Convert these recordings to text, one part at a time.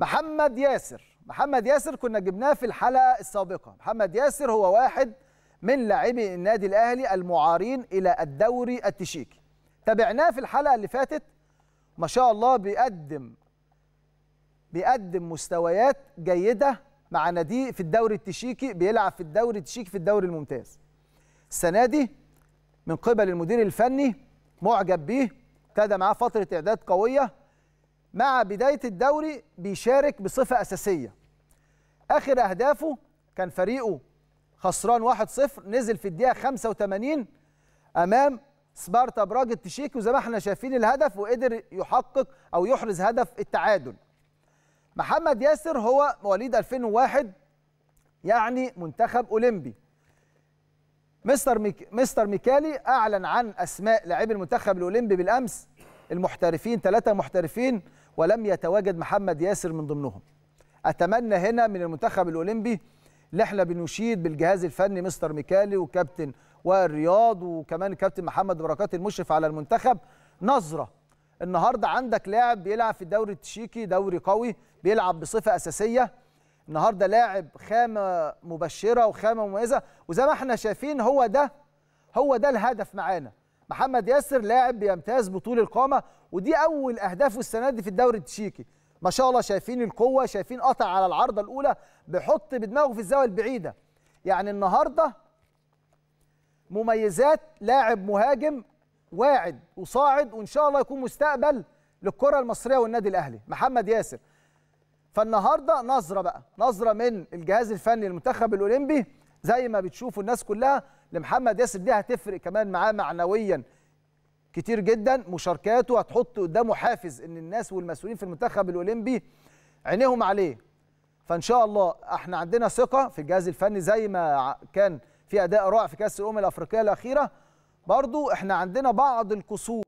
محمد ياسر محمد ياسر كنا جبناه في الحلقه السابقه محمد ياسر هو واحد من لاعبي النادي الاهلي المعارين الى الدوري التشيكي تابعناه في الحلقه اللي فاتت ما شاء الله بيقدم بيقدم مستويات جيده مع ناديه في الدوري التشيكي بيلعب في الدوري التشيكي في الدوري الممتاز السنه دي من قبل المدير الفني معجب بيه ابتدى معاه فتره اعداد قويه مع بداية الدوري بيشارك بصفة أساسية آخر أهدافه كان فريقه خسران 1-0 نزل في الدقيقة 85 أمام سبارتا براج التشيكي وزي ما احنا شايفين الهدف وقدر يحقق أو يحرز هدف التعادل محمد ياسر هو مواليد 2001 يعني منتخب أولمبي مستر ميك... مستر ميكالي أعلن عن أسماء لاعبي المنتخب الأولمبي بالأمس المحترفين ثلاثة محترفين ولم يتواجد محمد ياسر من ضمنهم اتمنى هنا من المنتخب الاولمبي اللي احنا بنشيد بالجهاز الفني مستر ميكالي وكابتن وائل رياض وكمان كابتن محمد بركات المشرف على المنتخب نظره النهارده عندك لاعب بيلعب في الدوري التشيكي دوري قوي بيلعب بصفه اساسيه النهارده لاعب خامه مبشره وخامه مميزه وزي ما احنا شايفين هو ده هو ده الهدف معانا محمد ياسر لاعب بيمتاز بطول القامه ودي اول اهدافه السنه دي في الدوري التشيكي ما شاء الله شايفين القوه شايفين قطع على العارضه الاولى بيحط بدماغه في الزاويه البعيده يعني النهارده مميزات لاعب مهاجم واعد وصاعد وان شاء الله يكون مستقبل للكره المصريه والنادي الاهلي محمد ياسر فالنهارده نظره بقى نظره من الجهاز الفني للمنتخب الاولمبي زي ما بتشوفوا الناس كلها لمحمد ياسر دي هتفرق كمان معاه معنويا كتير جدا مشاركاته هتحط قدامه حافز ان الناس والمسؤولين في المنتخب الاولمبي عينيهم عليه فان شاء الله احنا عندنا ثقه في الجهاز الفني زي ما كان في اداء رائع في كاس الامم الافريقيه الاخيره برضو احنا عندنا بعض القصور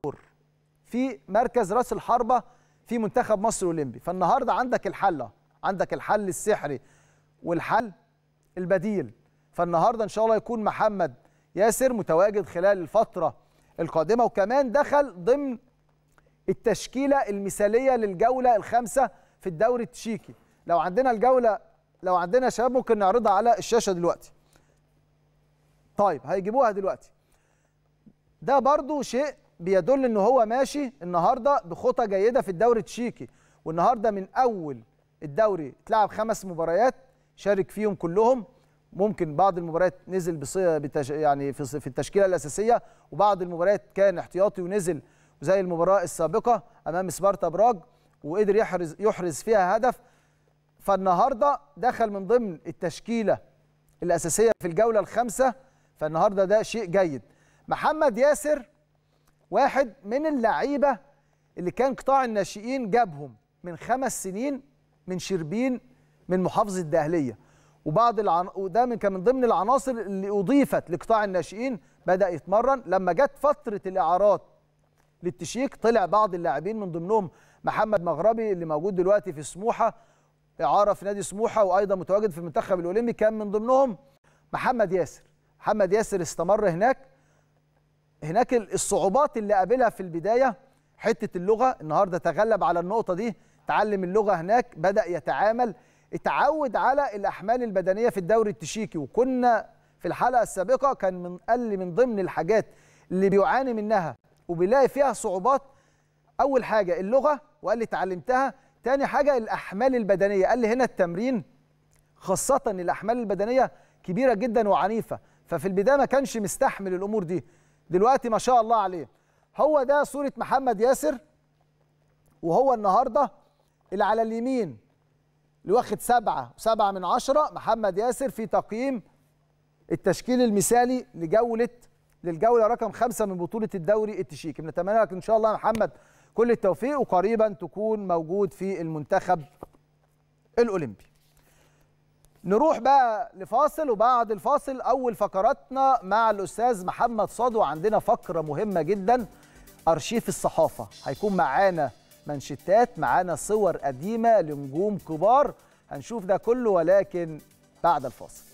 في مركز راس الحربه في منتخب مصر الاولمبي فالنهارده عندك الحل عندك الحل السحري والحل البديل فالنهارده ان شاء الله يكون محمد ياسر متواجد خلال الفتره القادمه وكمان دخل ضمن التشكيله المثاليه للجوله الخامسه في الدوري التشيكي لو عندنا الجوله لو عندنا يا شباب ممكن نعرضها على الشاشه دلوقتي طيب هيجيبوها دلوقتي ده برضو شيء بيدل ان هو ماشي النهارده بخطى جيده في الدوري التشيكي والنهارده من اول الدوري اتلعب خمس مباريات شارك فيهم كلهم ممكن بعض المباريات نزل بتش... يعني في التشكيله الاساسيه وبعض المباريات كان احتياطي ونزل زي المباراه السابقه امام سبارتا براج وقدر يحرز يحرز فيها هدف فالنهارده دخل من ضمن التشكيله الاساسيه في الجوله الخامسه فالنهارده ده شيء جيد محمد ياسر واحد من اللعيبه اللي كان قطاع الناشئين جابهم من خمس سنين من شربين من محافظه الدهليه وبعض العن... وده من كان من ضمن العناصر اللي اضيفت لقطاع الناشئين بدا يتمرن لما جت فتره الاعارات للتشيك طلع بعض اللاعبين من ضمنهم محمد مغربي اللي موجود دلوقتي في سموحه اعاره في نادي سموحه وايضا متواجد في المنتخب الاولمبي كان من ضمنهم محمد ياسر محمد ياسر استمر هناك هناك الصعوبات اللي قابلها في البدايه حته اللغه النهارده تغلب على النقطه دي تعلم اللغه هناك بدا يتعامل اتعود على الاحمال البدنيه في الدوري التشيكي وكنا في الحلقه السابقه كان من قال من ضمن الحاجات اللي بيعاني منها وبيلاقي فيها صعوبات اول حاجه اللغه وقال لي اتعلمتها تاني حاجه الاحمال البدنيه قال لي هنا التمرين خاصه الاحمال البدنيه كبيره جدا وعنيفه ففي البدايه ما كانش مستحمل الامور دي دلوقتي ما شاء الله عليه هو ده صوره محمد ياسر وهو النهارده اللي على اليمين اللي واخد سبعة وسبعة من عشرة محمد ياسر في تقييم التشكيل المثالي لجولة للجولة رقم خمسة من بطولة الدوري التشيكي بنتمنى لك إن شاء الله يا محمد كل التوفيق وقريبا تكون موجود في المنتخب الأولمبي نروح بقى لفاصل وبعد الفاصل أول فقراتنا مع الأستاذ محمد صادو عندنا فقرة مهمة جدا أرشيف الصحافة هيكون معانا منشتات معانا صور قديمة لنجوم كبار هنشوف ده كله ولكن بعد الفاصل